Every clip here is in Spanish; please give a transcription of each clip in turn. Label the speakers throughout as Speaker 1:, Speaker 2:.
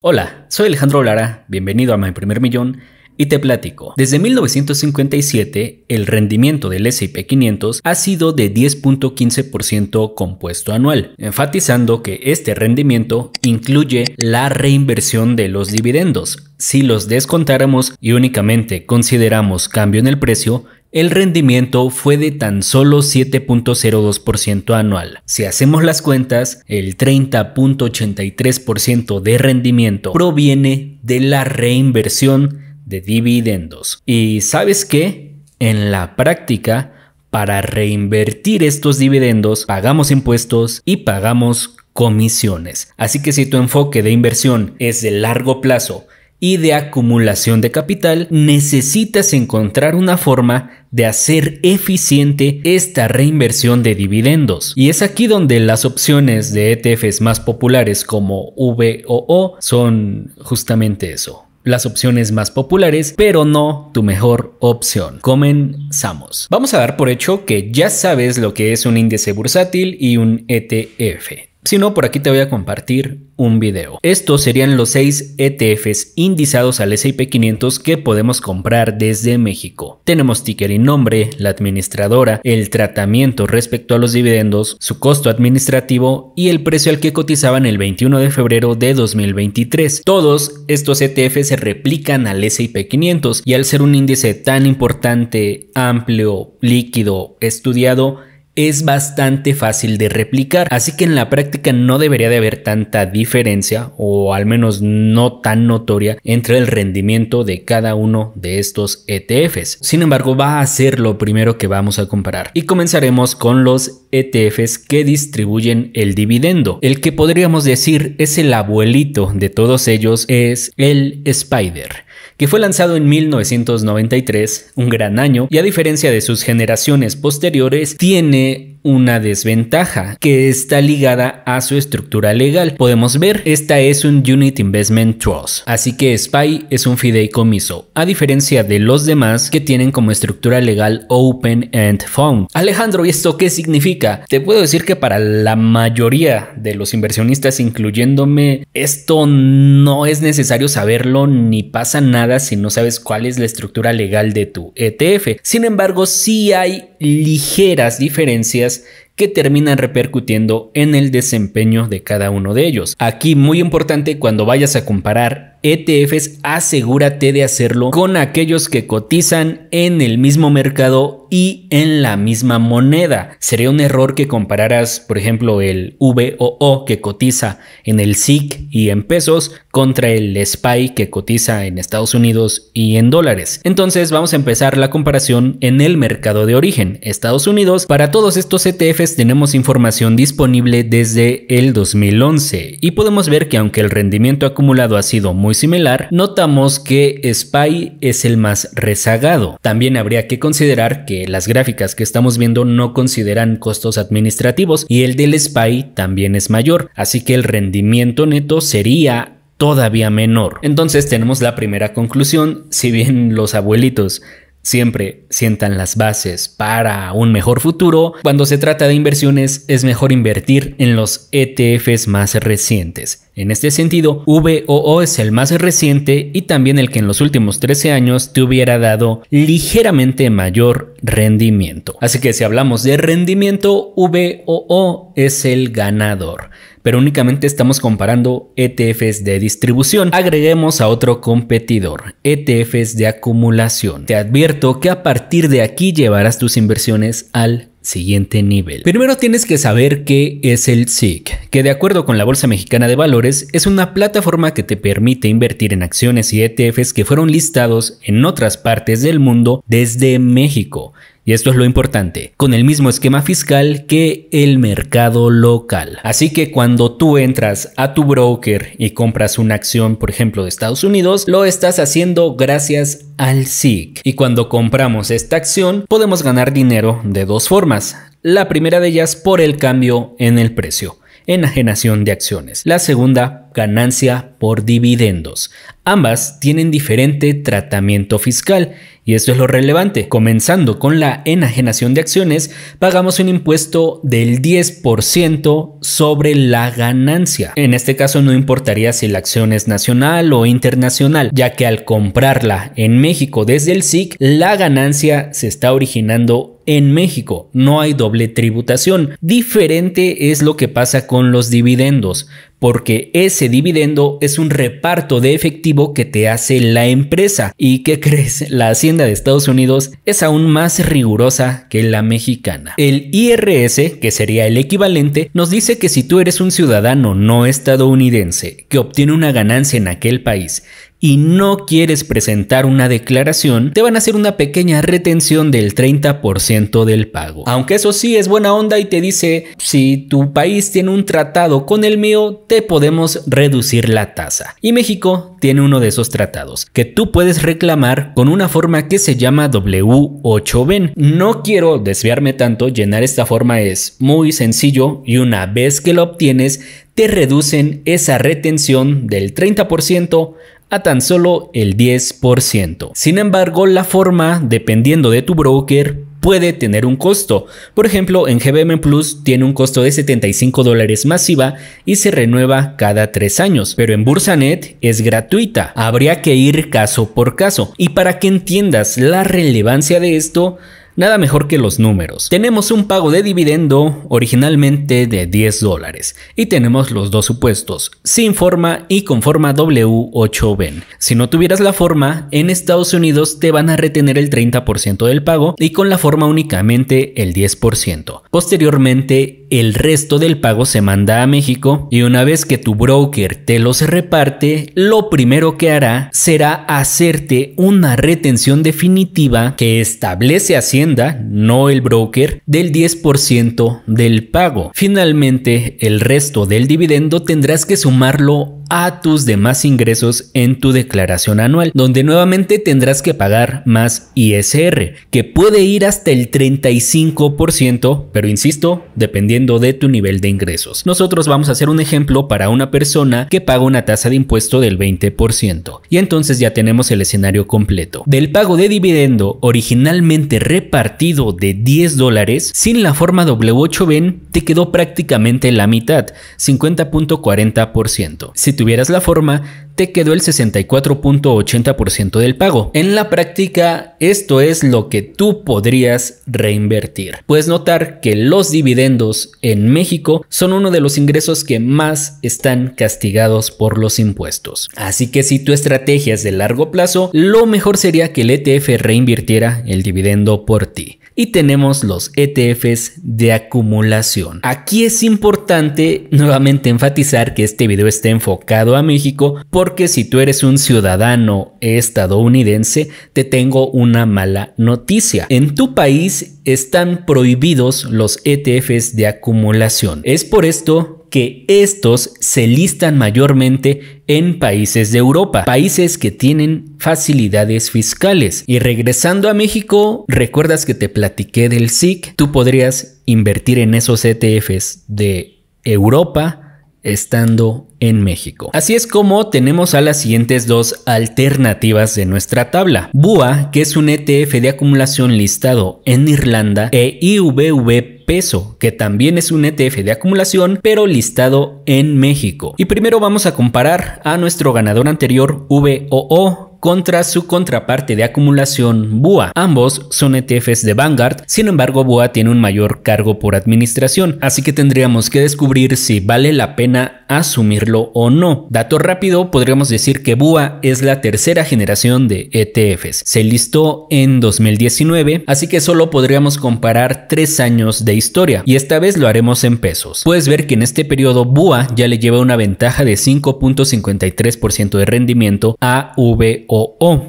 Speaker 1: Hola, soy Alejandro Lara, bienvenido a Mi Primer Millón y te platico. Desde 1957, el rendimiento del S&P 500 ha sido de 10.15% compuesto anual, enfatizando que este rendimiento incluye la reinversión de los dividendos. Si los descontáramos y únicamente consideramos cambio en el precio, el rendimiento fue de tan solo 7.02% anual. Si hacemos las cuentas, el 30.83% de rendimiento proviene de la reinversión de dividendos. ¿Y sabes qué? En la práctica, para reinvertir estos dividendos, pagamos impuestos y pagamos comisiones. Así que si tu enfoque de inversión es de largo plazo y de acumulación de capital, necesitas encontrar una forma de hacer eficiente esta reinversión de dividendos. Y es aquí donde las opciones de ETFs más populares como VOO son justamente eso, las opciones más populares, pero no tu mejor opción. Comenzamos. Vamos a dar por hecho que ya sabes lo que es un índice bursátil y un ETF. Si no, por aquí te voy a compartir un video. Estos serían los 6 ETFs indizados al S&P 500 que podemos comprar desde México. Tenemos ticker y nombre, la administradora, el tratamiento respecto a los dividendos, su costo administrativo y el precio al que cotizaban el 21 de febrero de 2023. Todos estos ETFs se replican al S&P 500 y al ser un índice tan importante, amplio, líquido, estudiado, es bastante fácil de replicar, así que en la práctica no debería de haber tanta diferencia o al menos no tan notoria entre el rendimiento de cada uno de estos ETFs. Sin embargo, va a ser lo primero que vamos a comparar y comenzaremos con los ETFs que distribuyen el dividendo. El que podríamos decir es el abuelito de todos ellos es el Spider que fue lanzado en 1993, un gran año, y a diferencia de sus generaciones posteriores, tiene una desventaja que está ligada a su estructura legal. Podemos ver, esta es un Unit Investment Trust, así que SPY es un fideicomiso, a diferencia de los demás que tienen como estructura legal Open End Fund. Alejandro, ¿y esto qué significa? Te puedo decir que para la mayoría de los inversionistas, incluyéndome, esto no es necesario saberlo ni pasa nada si no sabes cuál es la estructura legal de tu ETF. Sin embargo, sí hay ligeras diferencias que terminan repercutiendo en el desempeño de cada uno de ellos. Aquí muy importante cuando vayas a comparar ETFs, asegúrate de hacerlo con aquellos que cotizan en el mismo mercado y en la misma moneda. Sería un error que compararas, por ejemplo, el VOO que cotiza en el SIC y en pesos contra el SPY que cotiza en Estados Unidos y en dólares. Entonces vamos a empezar la comparación en el mercado de origen, Estados Unidos. Para todos estos ETFs tenemos información disponible desde el 2011 y podemos ver que aunque el rendimiento acumulado ha sido muy similar, notamos que SPY es el más rezagado. También habría que considerar que las gráficas que estamos viendo no consideran costos administrativos y el del SPY también es mayor, así que el rendimiento neto sería todavía menor. Entonces tenemos la primera conclusión, si bien los abuelitos siempre sientan las bases para un mejor futuro, cuando se trata de inversiones es mejor invertir en los ETFs más recientes. En este sentido, VOO es el más reciente y también el que en los últimos 13 años te hubiera dado ligeramente mayor rendimiento. Así que si hablamos de rendimiento, VOO es el ganador pero únicamente estamos comparando ETFs de distribución. Agreguemos a otro competidor, ETFs de acumulación. Te advierto que a partir de aquí llevarás tus inversiones al siguiente nivel. Primero tienes que saber qué es el SIC, que de acuerdo con la Bolsa Mexicana de Valores es una plataforma que te permite invertir en acciones y ETFs que fueron listados en otras partes del mundo desde México y esto es lo importante, con el mismo esquema fiscal que el mercado local. Así que cuando tú entras a tu broker y compras una acción, por ejemplo, de Estados Unidos, lo estás haciendo gracias al SIC. Y cuando compramos esta acción, podemos ganar dinero de dos formas. La primera de ellas por el cambio en el precio, enajenación de acciones. La segunda ganancia por dividendos. Ambas tienen diferente tratamiento fiscal y esto es lo relevante. Comenzando con la enajenación de acciones, pagamos un impuesto del 10% sobre la ganancia. En este caso no importaría si la acción es nacional o internacional, ya que al comprarla en México desde el SIC, la ganancia se está originando en México. No hay doble tributación. Diferente es lo que pasa con los dividendos porque ese dividendo es un reparto de efectivo que te hace la empresa. ¿Y qué crees? La hacienda de Estados Unidos es aún más rigurosa que la mexicana. El IRS, que sería el equivalente, nos dice que si tú eres un ciudadano no estadounidense que obtiene una ganancia en aquel país y no quieres presentar una declaración, te van a hacer una pequeña retención del 30% del pago. Aunque eso sí es buena onda y te dice, si tu país tiene un tratado con el mío, te podemos reducir la tasa. Y México tiene uno de esos tratados, que tú puedes reclamar con una forma que se llama W8BEN. No quiero desviarme tanto, llenar esta forma es muy sencillo y una vez que lo obtienes, te reducen esa retención del 30% a tan solo el 10%. Sin embargo, la forma, dependiendo de tu broker, puede tener un costo. Por ejemplo, en GBM Plus tiene un costo de 75 dólares masiva y se renueva cada 3 años, pero en Bursanet es gratuita. Habría que ir caso por caso. Y para que entiendas la relevancia de esto, Nada mejor que los números. Tenemos un pago de dividendo originalmente de 10 dólares y tenemos los dos supuestos, sin forma y con forma W8BEN. Si no tuvieras la forma, en Estados Unidos te van a retener el 30% del pago y con la forma únicamente el 10%. Posteriormente el resto del pago se manda a México y una vez que tu broker te los reparte, lo primero que hará será hacerte una retención definitiva que establece Hacienda, no el broker, del 10% del pago. Finalmente, el resto del dividendo tendrás que sumarlo a tus demás ingresos en tu declaración anual, donde nuevamente tendrás que pagar más ISR, que puede ir hasta el 35%, pero insisto, dependiendo de tu nivel de ingresos. Nosotros vamos a hacer un ejemplo para una persona que paga una tasa de impuesto del 20%, y entonces ya tenemos el escenario completo. Del pago de dividendo originalmente repartido de 10 dólares, sin la forma W8 ven, te quedó prácticamente la mitad, 50.40% tuvieras la forma, te quedó el 64.80% del pago. En la práctica, esto es lo que tú podrías reinvertir. Puedes notar que los dividendos en México son uno de los ingresos que más están castigados por los impuestos. Así que si tu estrategia es de largo plazo, lo mejor sería que el ETF reinvirtiera el dividendo por ti y tenemos los ETFs de acumulación. Aquí es importante nuevamente enfatizar que este video está enfocado a México porque si tú eres un ciudadano estadounidense te tengo una mala noticia. En tu país están prohibidos los ETFs de acumulación. Es por esto que estos se listan mayormente en países de Europa, países que tienen facilidades fiscales. Y regresando a México, recuerdas que te platiqué del SIC, tú podrías invertir en esos ETFs de Europa estando en México. Así es como tenemos a las siguientes dos alternativas de nuestra tabla. BUA, que es un ETF de acumulación listado en Irlanda, e IVVP peso, que también es un ETF de acumulación, pero listado en México. Y primero vamos a comparar a nuestro ganador anterior, VOO, contra su contraparte de acumulación BUA. Ambos son ETFs de Vanguard, sin embargo BUA tiene un mayor cargo por administración, así que tendríamos que descubrir si vale la pena asumirlo o no. Dato rápido, podríamos decir que BUA es la tercera generación de ETFs. Se listó en 2019, así que solo podríamos comparar tres años de historia, y esta vez lo haremos en pesos. Puedes ver que en este periodo BUA ya le lleva una ventaja de 5.53% de rendimiento a VU.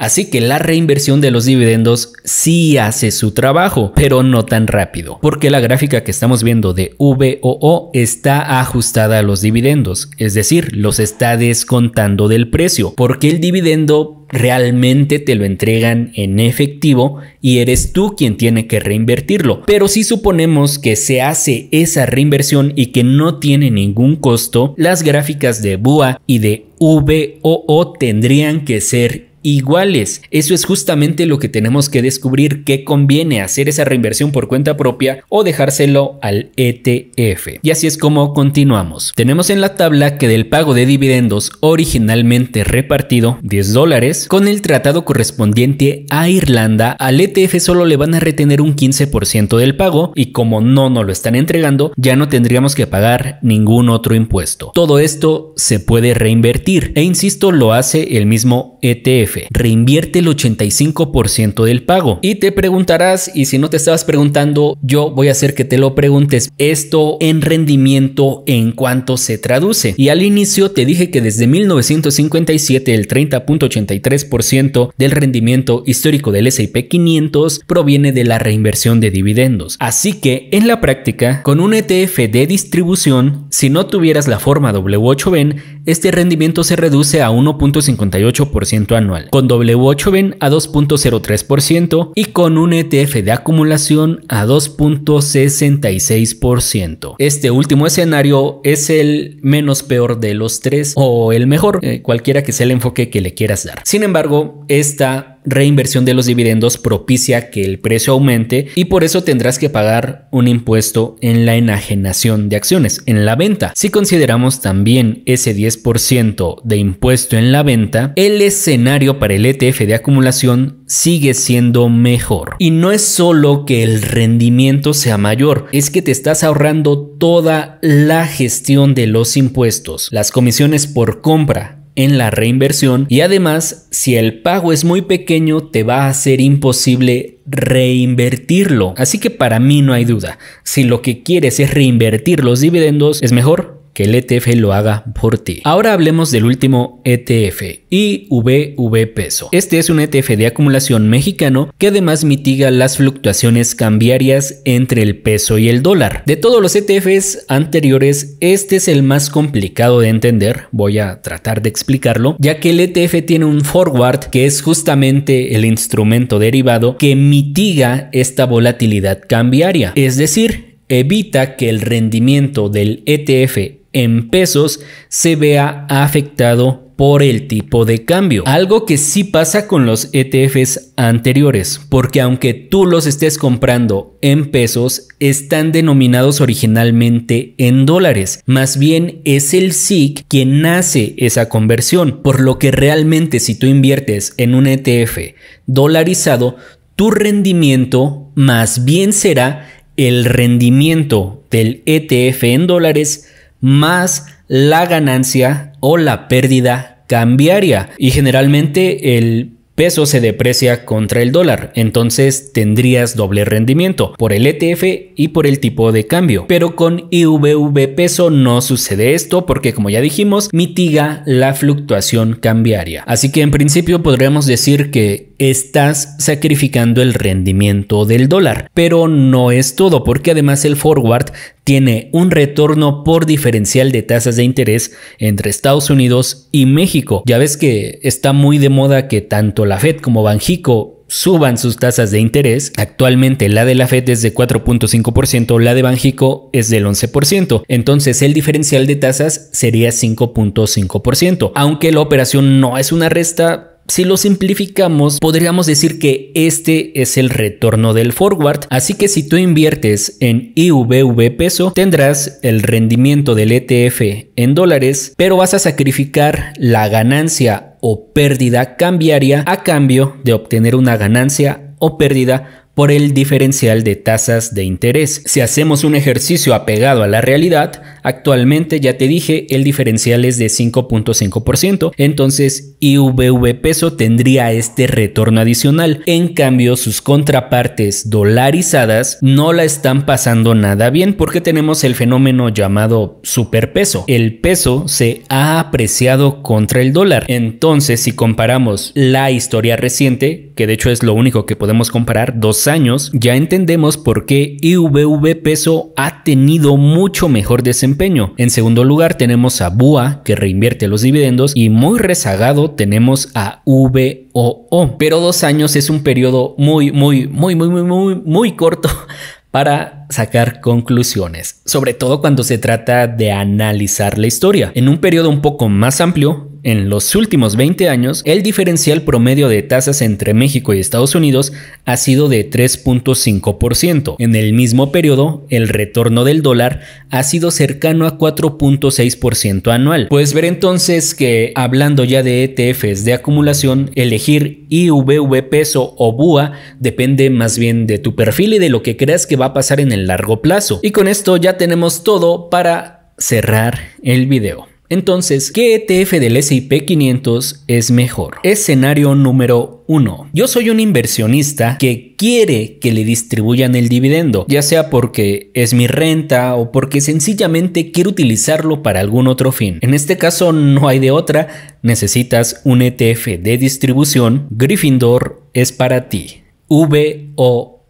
Speaker 1: Así que la reinversión de los dividendos sí hace su trabajo, pero no tan rápido, porque la gráfica que estamos viendo de VOO está ajustada a los dividendos, es decir, los está descontando del precio, porque el dividendo realmente te lo entregan en efectivo y eres tú quien tiene que reinvertirlo. Pero si suponemos que se hace esa reinversión y que no tiene ningún costo, las gráficas de BUA y de VOO tendrían que ser iguales. Eso es justamente lo que tenemos que descubrir, qué conviene hacer esa reinversión por cuenta propia o dejárselo al ETF. Y así es como continuamos. Tenemos en la tabla que del pago de dividendos originalmente repartido, 10 dólares, con el tratado correspondiente a Irlanda, al ETF solo le van a retener un 15% del pago y como no nos lo están entregando, ya no tendríamos que pagar ningún otro impuesto. Todo esto se puede reinvertir e insisto, lo hace el mismo ETF. Reinvierte el 85% del pago. Y te preguntarás, y si no te estabas preguntando, yo voy a hacer que te lo preguntes, esto en rendimiento en cuanto se traduce. Y al inicio te dije que desde 1957 el 30.83% del rendimiento histórico del S&P 500 proviene de la reinversión de dividendos. Así que en la práctica, con un ETF de distribución, si no tuvieras la forma W8BEN, este rendimiento se reduce a 1.58% anual, con w 8 ven a 2.03% y con un ETF de acumulación a 2.66%. Este último escenario es el menos peor de los tres o el mejor, eh, cualquiera que sea el enfoque que le quieras dar. Sin embargo, esta reinversión de los dividendos propicia que el precio aumente y por eso tendrás que pagar un impuesto en la enajenación de acciones, en la venta. Si consideramos también ese 10% de impuesto en la venta, el escenario para el ETF de acumulación sigue siendo mejor. Y no es solo que el rendimiento sea mayor, es que te estás ahorrando toda la gestión de los impuestos, las comisiones por compra, en la reinversión y además si el pago es muy pequeño te va a ser imposible reinvertirlo. Así que para mí no hay duda. Si lo que quieres es reinvertir los dividendos, es mejor que el ETF lo haga por ti. Ahora hablemos del último ETF, IVV Peso. Este es un ETF de acumulación mexicano que además mitiga las fluctuaciones cambiarias entre el peso y el dólar. De todos los ETFs anteriores, este es el más complicado de entender, voy a tratar de explicarlo, ya que el ETF tiene un forward que es justamente el instrumento derivado que mitiga esta volatilidad cambiaria, es decir, evita que el rendimiento del ETF en pesos se vea afectado por el tipo de cambio. Algo que sí pasa con los ETFs anteriores, porque aunque tú los estés comprando en pesos, están denominados originalmente en dólares. Más bien es el SIC quien hace esa conversión, por lo que realmente si tú inviertes en un ETF dolarizado, tu rendimiento más bien será el rendimiento del ETF en dólares más la ganancia o la pérdida cambiaria. Y generalmente el peso se deprecia contra el dólar, entonces tendrías doble rendimiento por el ETF y por el tipo de cambio. Pero con IVV peso no sucede esto porque como ya dijimos, mitiga la fluctuación cambiaria. Así que en principio podríamos decir que estás sacrificando el rendimiento del dólar. Pero no es todo, porque además el forward tiene un retorno por diferencial de tasas de interés entre Estados Unidos y México. Ya ves que está muy de moda que tanto la Fed como Banjico suban sus tasas de interés. Actualmente la de la Fed es de 4.5%, la de Banjico es del 11%. Entonces el diferencial de tasas sería 5.5%. Aunque la operación no es una resta, si lo simplificamos, podríamos decir que este es el retorno del forward, así que si tú inviertes en IVV peso, tendrás el rendimiento del ETF en dólares, pero vas a sacrificar la ganancia o pérdida cambiaria a cambio de obtener una ganancia o pérdida por el diferencial de tasas de interés. Si hacemos un ejercicio apegado a la realidad, Actualmente, ya te dije, el diferencial es de 5.5%, entonces IVV peso tendría este retorno adicional. En cambio, sus contrapartes dolarizadas no la están pasando nada bien porque tenemos el fenómeno llamado superpeso. El peso se ha apreciado contra el dólar. Entonces, si comparamos la historia reciente, que de hecho es lo único que podemos comparar, dos años, ya entendemos por qué IVV peso ha tenido mucho mejor desempeño en segundo lugar tenemos a BUA que reinvierte los dividendos y muy rezagado tenemos a VOO. Pero dos años es un periodo muy, muy, muy, muy, muy, muy, muy corto para sacar conclusiones, sobre todo cuando se trata de analizar la historia. En un periodo un poco más amplio, en los últimos 20 años, el diferencial promedio de tasas entre México y Estados Unidos ha sido de 3.5%. En el mismo periodo, el retorno del dólar ha sido cercano a 4.6% anual. Puedes ver entonces que, hablando ya de ETFs de acumulación, elegir IVV peso o BUA depende más bien de tu perfil y de lo que creas que va a pasar en el largo plazo. Y con esto ya tenemos todo para cerrar el video. Entonces, ¿qué ETF del S&P 500 es mejor? Escenario número 1. Yo soy un inversionista que quiere que le distribuyan el dividendo, ya sea porque es mi renta o porque sencillamente quiero utilizarlo para algún otro fin. En este caso no hay de otra, necesitas un ETF de distribución. Gryffindor es para ti. o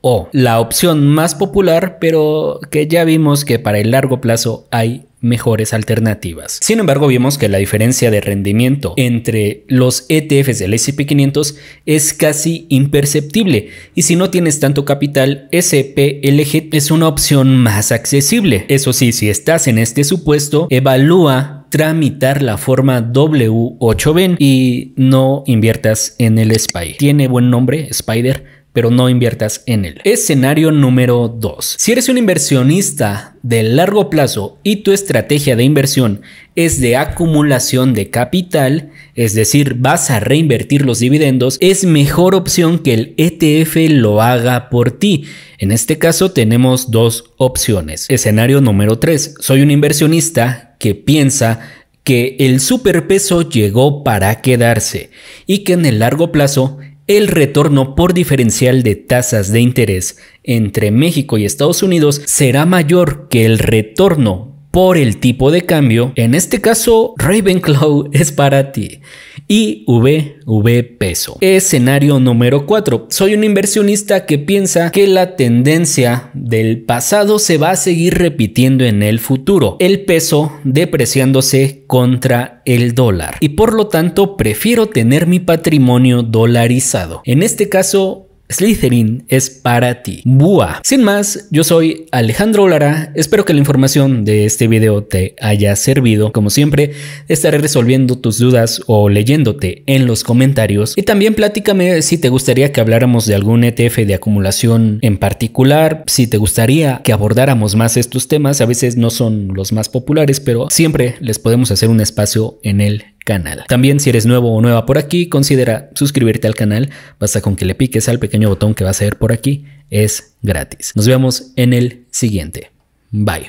Speaker 1: o la opción más popular, pero que ya vimos que para el largo plazo hay mejores alternativas. Sin embargo, vimos que la diferencia de rendimiento entre los ETFs del S&P 500 es casi imperceptible y si no tienes tanto capital, SPLG es una opción más accesible. Eso sí, si estás en este supuesto, evalúa tramitar la forma W8BEN y no inviertas en el SPY. Tiene buen nombre, Spider, pero no inviertas en él. Escenario número 2. Si eres un inversionista de largo plazo y tu estrategia de inversión es de acumulación de capital, es decir, vas a reinvertir los dividendos, es mejor opción que el ETF lo haga por ti. En este caso tenemos dos opciones. Escenario número 3. Soy un inversionista que piensa que el superpeso llegó para quedarse y que en el largo plazo el retorno por diferencial de tasas de interés entre México y Estados Unidos será mayor que el retorno por el tipo de cambio, en este caso Ravenclaw es para ti. Y V peso. Escenario número 4. Soy un inversionista que piensa que la tendencia del pasado se va a seguir repitiendo en el futuro. El peso depreciándose contra el dólar. Y por lo tanto prefiero tener mi patrimonio dolarizado. En este caso Slytherin es para ti. Bua. Sin más, yo soy Alejandro Lara. Espero que la información de este video te haya servido. Como siempre, estaré resolviendo tus dudas o leyéndote en los comentarios. Y también platícame si te gustaría que habláramos de algún ETF de acumulación en particular, si te gustaría que abordáramos más estos temas. A veces no son los más populares, pero siempre les podemos hacer un espacio en el canal. También si eres nuevo o nueva por aquí, considera suscribirte al canal. Basta con que le piques al pequeño botón que va a ver por aquí. Es gratis. Nos vemos en el siguiente. Bye.